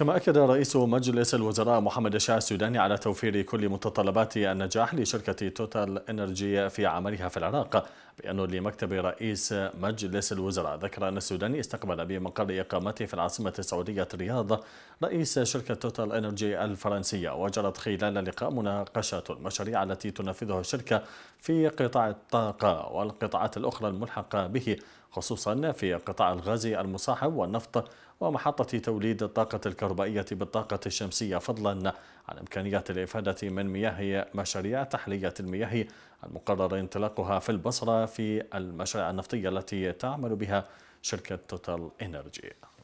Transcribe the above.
كما أكد رئيس مجلس الوزراء محمد الشاه السوداني على توفير كل متطلبات النجاح لشركة توتال إنرجي في عملها في العراق بأنه لمكتب رئيس مجلس الوزراء ذكر أن السوداني استقبل بمقر إقامته في العاصمة السعودية الرياض رئيس شركة توتال إنرجي الفرنسية وجرت خلال اللقاء مناقشة المشاريع التي تنفذها الشركة في قطاع الطاقة والقطاعات الأخرى الملحقة به خصوصا في قطاع الغاز المصاحب والنفط ومحطة توليد الطاقة الكهربائية الكهربائية بالطاقة الشمسية فضلا عن إمكانية الإفادة من مياه مشاريع تحلية المياه المقرر انطلاقها في البصرة في المشاريع النفطية التي تعمل بها شركة توتال إنرجي